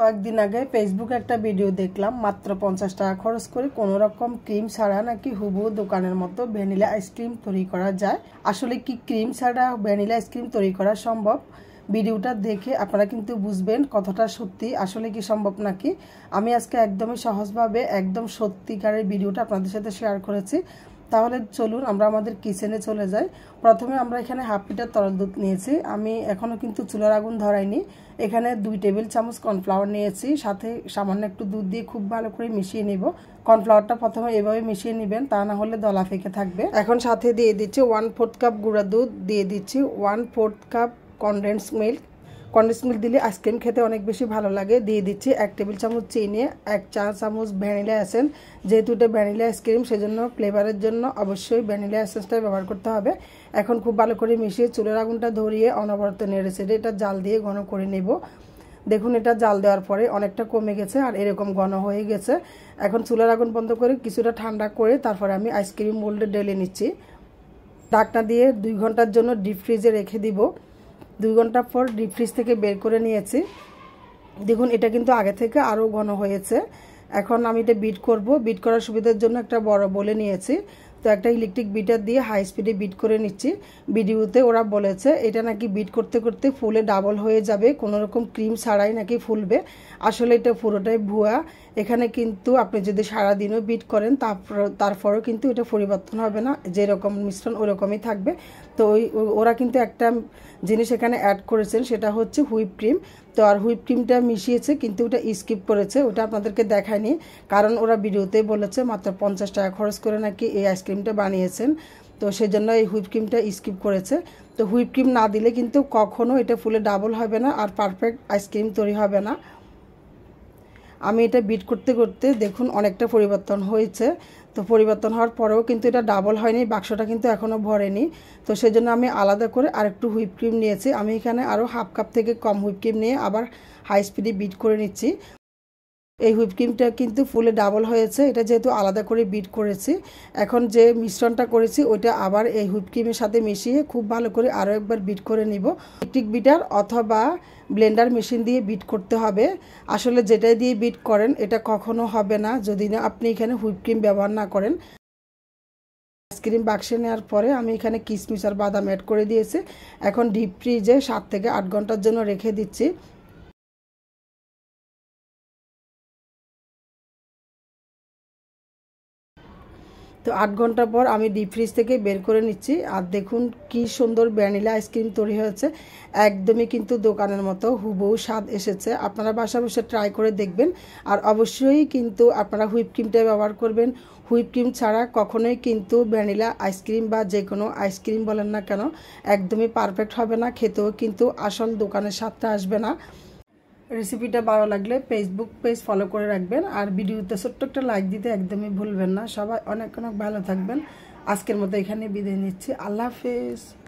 কয়েকদিন আগে ফেসবুকে একটা ভিডিও দেখলাম মাত্র পঞ্চাশ টাকা খরচ করে কোনো রকম ক্রিম ছাড়া নাকি হুবু দোকানের মতো ভ্যানিলা আইসক্রিম তৈরি করা যায় আসলে কি ক্রিম ছাড়া ভ্যানিলা আইসক্রিম তৈরি করা সম্ভব ভিডিওটা দেখে আপনারা কিন্তু বুঝবেন কথাটা সত্যি আসলে কি সম্ভব নাকি আমি আজকে একদমই সহজভাবে একদম সত্যিকারের ভিডিওটা আপনাদের সাথে শেয়ার করেছি তাহলে চলুন আমরা আমাদের কিচেনে চলে যাই প্রথমে আমরা এখানে হাফ লিটার তরল দুধ নিয়েছি আমি এখনও কিন্তু চুলার আগুন ধরাইনি এখানে দুই টেবিল চামচ কর্নফ্লাওয়ার নিয়েছি সাথে সামান্য একটু দুধ দিয়ে খুব ভালো করে মিশিয়ে নেব কর্নফ্লাওয়ারটা প্রথমে এভাবে মিশিয়ে নেবেন তা না হলে দলা ফেঁকে থাকবে এখন সাথে দিয়ে দিচ্ছি ওয়ান ফোর্থ কাপ গুঁড়া দুধ দিয়ে দিচ্ছি one fourth cup condensed milk condensed milk দিলে আইসক্রিম খেতে অনেক বেশি ভালো লাগে দিয়ে দিচ্ছি এক টেবিল চামচ চিনি এক চা চামচ ভ্যানিলা অ্যাসেন যেহেতু এটা ভ্যানিলা আইসক্রিম সেজন্য ফ্লেভারের জন্য অবশ্যই ভ্যানিলা এসেন্সটা ব্যবহার করতে হবে এখন খুব ভালো করে মিশিয়ে চুলের আগুনটা ধরিয়ে অনবরত নেড়ে সেড়ে এটা জাল দিয়ে ঘন করে নেব দেখুন এটা জাল দেওয়ার পরে অনেকটা কমে গেছে আর এরকম ঘন হয়ে গেছে এখন চুলার আগুন বন্ধ করে কিছুটা ঠান্ডা করে তারপরে আমি আইসক্রিম মোল্ডে ডেলে নিচ্ছি ঢাকনা দিয়ে দুই ঘন্টার জন্য ডিপ ফ্রিজে রেখে দিব দুই ঘন্টা পর ডিপ ফ্রিজ থেকে বের করে নিয়েছি দেখুন এটা কিন্তু আগে থেকে আরও ঘন হয়েছে এখন আমি এটা বিট করব বিট করার সুবিধার জন্য একটা বড় বলে নিয়েছি তো একটা ইলেকট্রিক বিটার দিয়ে হাই স্পিডে বিট করে নিচ্ছি ভিডিওতে ওরা বলেছে এটা নাকি বিট করতে করতে ফুলে ডাবল হয়ে যাবে কোনো রকম ক্রিম ছাড়াই নাকি ফুলবে আসলে এটা পুরোটাই ভুয়া এখানে কিন্তু আপনি যদি সারাদিনও বিট করেন তারপর তারপরেও কিন্তু এটা পরিবর্তন হবে না যেরকম মিশ্রণ ওরকমই থাকবে তো ওই ওরা কিন্তু একটা জিনিস এখানে অ্যাড করেছেন সেটা হচ্ছে হুইপ ক্রিম তো আর হুইপ ক্রিমটা মিশিয়েছে কিন্তু ওটা স্কিপ করেছে ওটা আপনাদেরকে দেখায়নি কারণ ওরা ভিডিওতে বলেছে মাত্র পঞ্চাশ টাকা খরচ করে নাকি এই আইসক্রিমটা বানিয়েছেন তো সেই জন্য এই হুইপ ক্রিমটা স্কিপ করেছে তো হুইপ ক্রিম না দিলে কিন্তু কখনও এটা ফুলে ডাবল হবে না আর পারফেক্ট আইসক্রিম তৈরি হবে না আমি এটা বিট করতে করতে দেখুন অনেকটা পরিবর্তন হয়েছে তো পরিবর্তন হওয়ার পরেও কিন্তু এটা ডাবল হয়নি বাক্সটা কিন্তু এখনও ভরেনি তো সেই জন্য আমি আলাদা করে আরেকটু হুইপ ক্রিম নিয়েছি আমি এখানে আরও হাফ কাপ থেকে কম হুইপ ক্রিম নিয়ে আবার হাই স্পিডে বিট করে নিচ্ছি এই হুইপ ক্রিমটা কিন্তু ফুলে ডাবল হয়েছে এটা যেহেতু আলাদা করে বিট করেছি এখন যে মিশ্রণটা করেছি ওইটা আবার এই হুইপ ক্রিমের সাথে মিশিয়ে খুব ভালো করে আরও একবার বিট করে নিব ইলেকট্রিক বিটার অথবা ব্লেন্ডার মেশিন দিয়ে বিট করতে হবে আসলে যেটা দিয়ে বিট করেন এটা কখনো হবে না যদি না আপনি এখানে হুইপ ক্রিম ব্যবহার না করেন আইসক্রিম বাক্সে নেওয়ার পরে আমি এখানে কিশমিশ আর বাদাম অ্যাড করে দিয়েছি এখন ডিপ ফ্রিজে সাত থেকে আট ঘন্টার জন্য রেখে দিচ্ছি তো আট ঘন্টা পর আমি ডিপ ফ্রিজ থেকে বের করে নিচ্ছি আর দেখুন কি সুন্দর ভ্যানিলা আইসক্রিম তৈরি হয়েছে একদমই কিন্তু দোকানের মতো হুবহু স্বাদ এসেছে আপনারা বাসা বসে ট্রাই করে দেখবেন আর অবশ্যই কিন্তু আপনারা হুইপ ক্রিমটা ব্যবহার করবেন হুইপ ক্রিম ছাড়া কখনোই কিন্তু ভ্যানিলা আইসক্রিম বা যে কোনো আইসক্রিম বলেন না কেন একদমই পারফেক্ট হবে না খেতেও কিন্তু আসল দোকানের স্বাদটা আসবে না রেসিপিটা ভালো লাগলে ফেসবুক পেজ ফলো করে রাখবেন আর ভিডিওতে ছোট্ট একটা লাইক দিতে একদমই ভুলবেন না সবাই অনেক অনেক ভালো থাকবেন আজকের মতো এখানে বিদায় নিচ্ছি আল্লাহ হাফেজ